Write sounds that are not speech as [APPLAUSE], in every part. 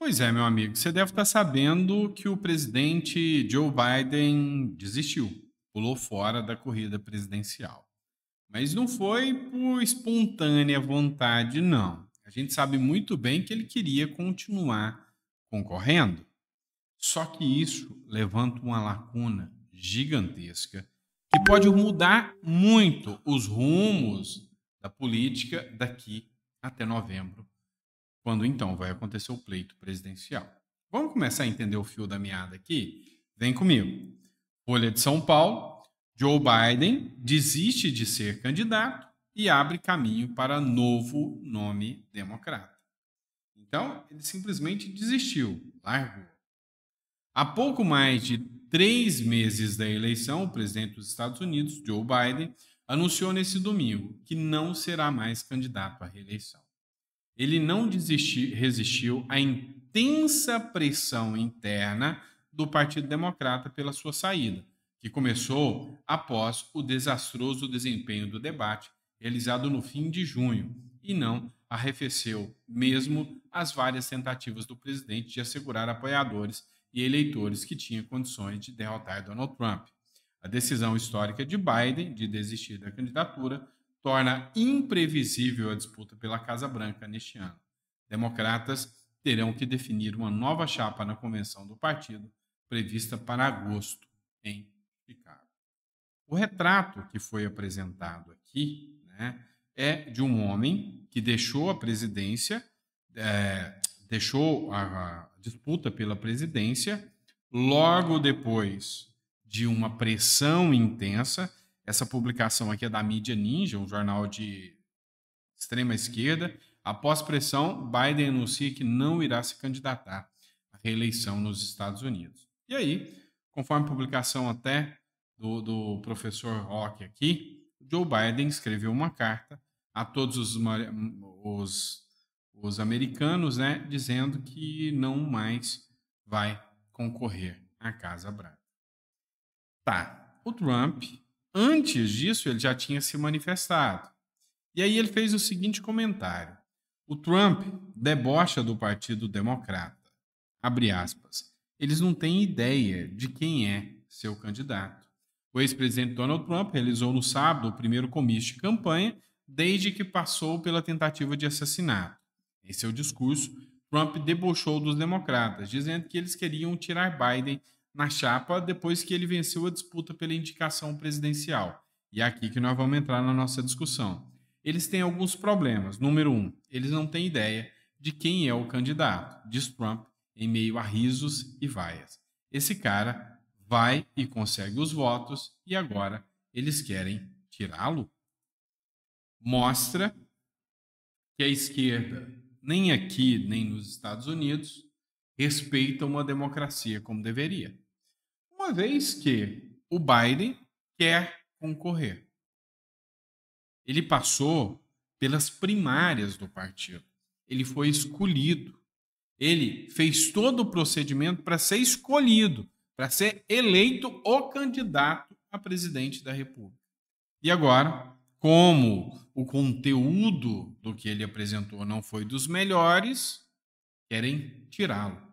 Pois é, meu amigo, você deve estar tá sabendo que o presidente Joe Biden desistiu, pulou fora da corrida presidencial. Mas não foi por espontânea vontade, não. A gente sabe muito bem que ele queria continuar concorrendo. Só que isso levanta uma lacuna gigantesca que pode mudar muito os rumos da política daqui até novembro quando então vai acontecer o pleito presidencial. Vamos começar a entender o fio da meada aqui? Vem comigo. Folha de São Paulo, Joe Biden desiste de ser candidato e abre caminho para novo nome democrata. Então, ele simplesmente desistiu, largou. Há pouco mais de três meses da eleição, o presidente dos Estados Unidos, Joe Biden, anunciou nesse domingo que não será mais candidato à reeleição. Ele não desistiu, resistiu à intensa pressão interna do Partido Democrata pela sua saída, que começou após o desastroso desempenho do debate realizado no fim de junho, e não arrefeceu mesmo as várias tentativas do presidente de assegurar apoiadores e eleitores que tinham condições de derrotar Donald Trump. A decisão histórica de Biden de desistir da candidatura torna imprevisível a disputa pela Casa Branca neste ano. Democratas terão que definir uma nova chapa na convenção do partido, prevista para agosto, em Chicago. O retrato que foi apresentado aqui né, é de um homem que deixou a presidência, é, deixou a, a disputa pela presidência, logo depois de uma pressão intensa essa publicação aqui é da mídia Ninja, um jornal de extrema esquerda. Após pressão, Biden anuncia que não irá se candidatar à reeleição nos Estados Unidos. E aí, conforme a publicação até do, do professor Rock aqui, Joe Biden escreveu uma carta a todos os, os, os americanos, né, dizendo que não mais vai concorrer à Casa Branca. Tá, o Trump Antes disso, ele já tinha se manifestado. E aí ele fez o seguinte comentário: O Trump debocha do Partido Democrata. Abre aspas. Eles não têm ideia de quem é seu candidato. O ex-presidente Donald Trump realizou no sábado o primeiro comício de campanha desde que passou pela tentativa de assassinato. Em seu discurso, Trump debochou dos democratas, dizendo que eles queriam tirar Biden na chapa depois que ele venceu a disputa pela indicação presidencial. E é aqui que nós vamos entrar na nossa discussão. Eles têm alguns problemas. Número um, eles não têm ideia de quem é o candidato, diz Trump em meio a risos e vaias. Esse cara vai e consegue os votos e agora eles querem tirá-lo? Mostra que a esquerda, nem aqui nem nos Estados Unidos, Respeita uma democracia como deveria. Uma vez que o Biden quer concorrer. Ele passou pelas primárias do partido. Ele foi escolhido. Ele fez todo o procedimento para ser escolhido, para ser eleito o candidato a presidente da República. E agora, como o conteúdo do que ele apresentou não foi dos melhores, querem tirá-lo.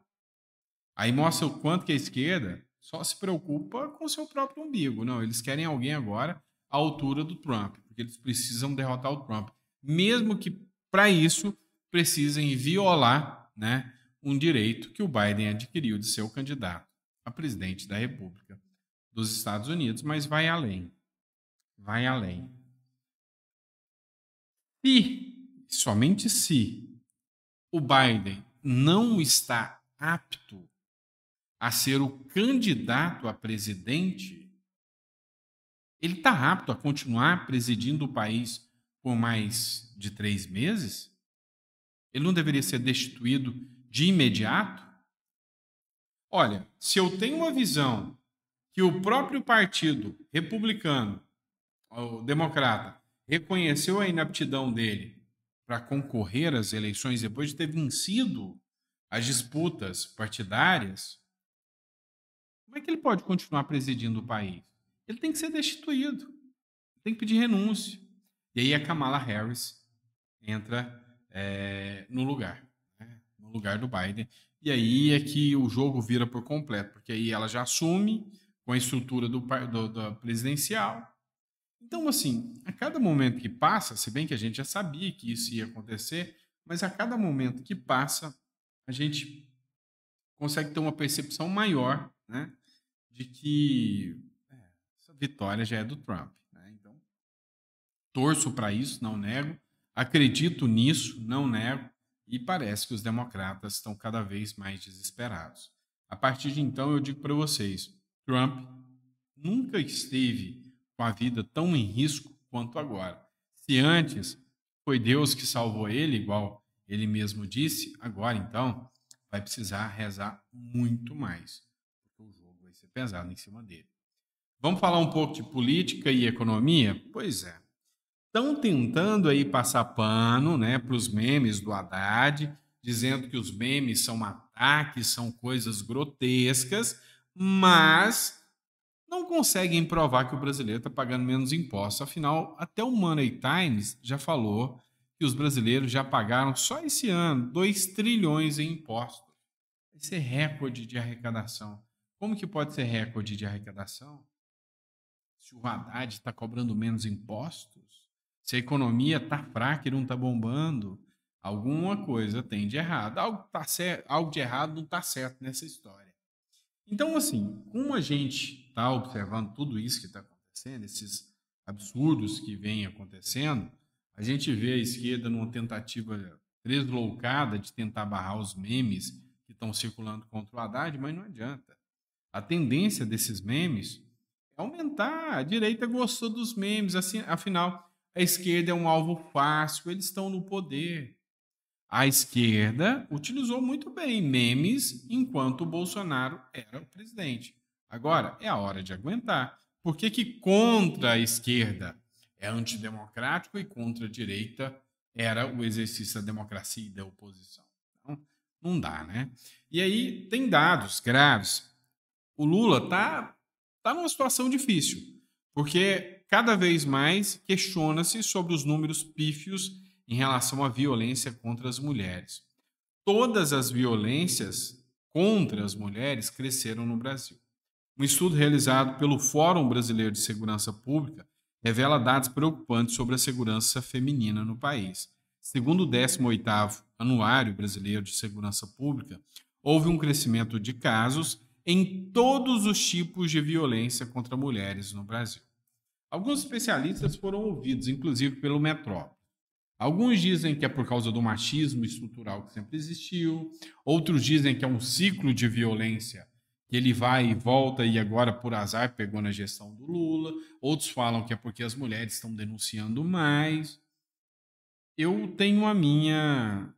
Aí mostra o quanto que é a esquerda só se preocupa com o seu próprio umbigo. Não, eles querem alguém agora à altura do Trump, porque eles precisam derrotar o Trump. Mesmo que, para isso, precisem violar né, um direito que o Biden adquiriu de ser o candidato a presidente da República dos Estados Unidos, mas vai além. Vai além. E, somente se, o Biden não está apto a ser o candidato a presidente, ele está apto a continuar presidindo o país por mais de três meses? Ele não deveria ser destituído de imediato? Olha, se eu tenho uma visão que o próprio partido republicano, o democrata, reconheceu a inaptidão dele para concorrer às eleições depois de ter vencido as disputas partidárias, como é que ele pode continuar presidindo o país? Ele tem que ser destituído, tem que pedir renúncia. E aí a Kamala Harris entra é, no lugar, né? no lugar do Biden. E aí é que o jogo vira por completo, porque aí ela já assume com a estrutura do, do, do presidencial. Então, assim, a cada momento que passa, se bem que a gente já sabia que isso ia acontecer, mas a cada momento que passa, a gente consegue ter uma percepção maior né, de que é, essa vitória já é do Trump. Né? Então, torço para isso, não nego. Acredito nisso, não nego. E parece que os democratas estão cada vez mais desesperados. A partir de então, eu digo para vocês: Trump nunca esteve com a vida tão em risco quanto agora. Se antes foi Deus que salvou ele, igual ele mesmo disse, agora então vai precisar rezar muito mais fogo vai ser pesado em cima dele. Vamos falar um pouco de política e economia? Pois é. Estão tentando aí passar pano né, para os memes do Haddad, dizendo que os memes são ataques, são coisas grotescas, mas não conseguem provar que o brasileiro está pagando menos impostos. Afinal, até o Money Times já falou que os brasileiros já pagaram só esse ano 2 trilhões em impostos. Esse é recorde de arrecadação. Como que pode ser recorde de arrecadação? Se o Haddad está cobrando menos impostos? Se a economia está fraca e não está bombando? Alguma coisa tem de errado. Algo, tá certo, algo de errado não está certo nessa história. Então, assim, como a gente está observando tudo isso que está acontecendo, esses absurdos que vêm acontecendo, a gente vê a esquerda numa tentativa deslocada de tentar barrar os memes que estão circulando contra o Haddad, mas não adianta a tendência desses memes é aumentar. A direita gostou dos memes, assim, afinal, a esquerda é um alvo fácil, eles estão no poder. A esquerda utilizou muito bem memes enquanto o Bolsonaro era o presidente. Agora é a hora de aguentar. Por que, que contra a esquerda é antidemocrático e contra a direita era o exercício da democracia e da oposição? Então, não dá, né? E aí tem dados graves o Lula tá, tá numa situação difícil, porque cada vez mais questiona-se sobre os números pífios em relação à violência contra as mulheres. Todas as violências contra as mulheres cresceram no Brasil. Um estudo realizado pelo Fórum Brasileiro de Segurança Pública revela dados preocupantes sobre a segurança feminina no país. Segundo o 18º Anuário Brasileiro de Segurança Pública, houve um crescimento de casos em todos os tipos de violência contra mulheres no Brasil. Alguns especialistas foram ouvidos, inclusive pelo Metrópole. Alguns dizem que é por causa do machismo estrutural que sempre existiu, outros dizem que é um ciclo de violência que ele vai e volta e agora por azar pegou na gestão do Lula, outros falam que é porque as mulheres estão denunciando mais. Eu tenho a minha,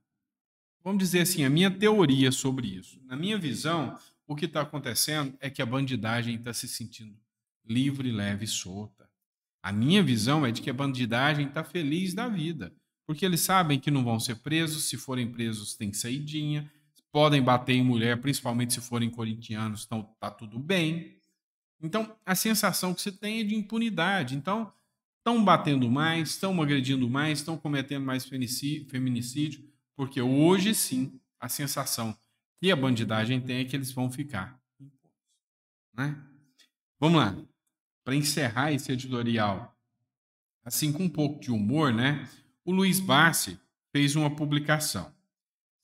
vamos dizer assim, a minha teoria sobre isso. Na minha visão, o que está acontecendo é que a bandidagem está se sentindo livre, leve e solta. A minha visão é de que a bandidagem está feliz da vida, porque eles sabem que não vão ser presos, se forem presos tem saidinha, podem bater em mulher, principalmente se forem corintianos, então está tudo bem. Então, a sensação que você tem é de impunidade. Então, estão batendo mais, estão agredindo mais, estão cometendo mais feminicídio, porque hoje sim a sensação e a bandidagem tem é que eles vão ficar né? Vamos lá. Para encerrar esse editorial, assim com um pouco de humor, né? O Luiz Bassi fez uma publicação.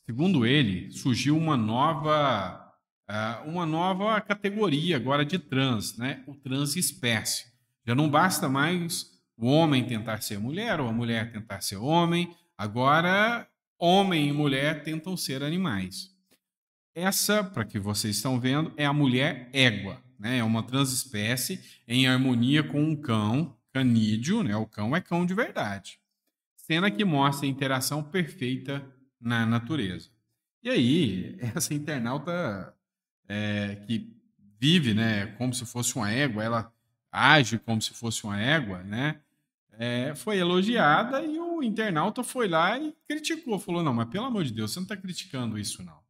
Segundo ele, surgiu uma nova, uh, uma nova categoria agora de trans, né? O transespécie. Já não basta mais o homem tentar ser mulher ou a mulher tentar ser homem. Agora, homem e mulher tentam ser animais. Essa, para que vocês estão vendo, é a mulher égua, né? É uma transespécie em harmonia com um cão, canídeo, né? O cão é cão de verdade. Cena que mostra a interação perfeita na natureza. E aí, [LAUGHS] essa internauta é, que vive, né, como se fosse uma égua, ela age como se fosse uma égua, né? É, foi elogiada e o internauta foi lá e criticou, falou: não, mas pelo amor de Deus, você não está criticando isso, não.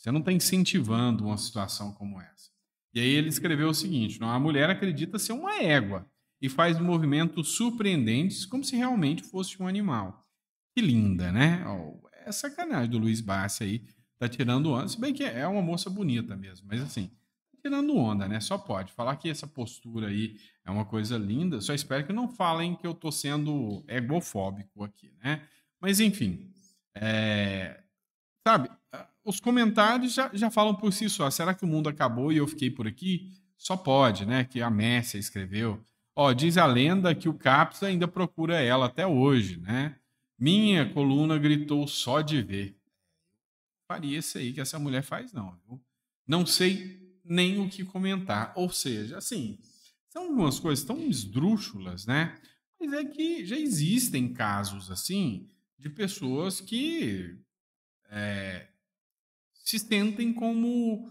Você não está incentivando uma situação como essa. E aí ele escreveu o seguinte: a mulher acredita ser uma égua e faz movimentos surpreendentes como se realmente fosse um animal. Que linda, né? Oh, é sacanagem do Luiz Bassi aí, tá tirando onda. Se bem que é uma moça bonita mesmo, mas assim, tá tirando onda, né? Só pode. Falar que essa postura aí é uma coisa linda, só espero que não falem que eu tô sendo egofóbico aqui, né? Mas enfim, é... sabe, os comentários já, já falam por si só. Será que o mundo acabou e eu fiquei por aqui? Só pode, né? Que a Messia escreveu. Ó, diz a lenda que o Caps ainda procura ela até hoje, né? Minha coluna gritou só de ver. Faria isso aí que essa mulher faz, não. Viu? Não sei nem o que comentar. Ou seja, assim, são algumas coisas tão esdrúxulas, né? Mas é que já existem casos assim de pessoas que é, se sentem como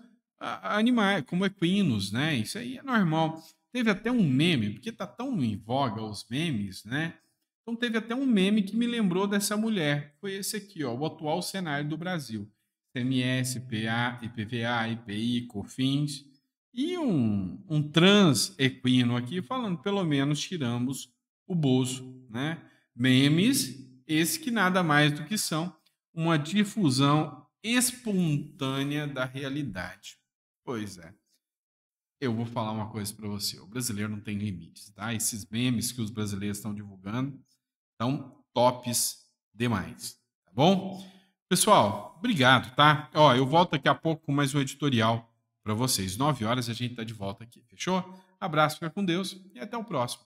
animais, como equinos, né? Isso aí é normal. Teve até um meme, porque tá tão em voga os memes, né? Então teve até um meme que me lembrou dessa mulher. Foi esse aqui, ó, o atual cenário do Brasil. CMS, PA, IPVA, IPI, COFINS. E um, um trans equino aqui falando, pelo menos tiramos o bolso, né? Memes, esse que nada mais do que são uma difusão espontânea da realidade. Pois é. Eu vou falar uma coisa para você. O brasileiro não tem limites, tá? Esses memes que os brasileiros estão divulgando estão tops demais, tá bom? Pessoal, obrigado, tá? Ó, eu volto daqui a pouco com mais um editorial para vocês. 9 horas a gente tá de volta aqui, fechou? Abraço, fica com Deus e até o próximo.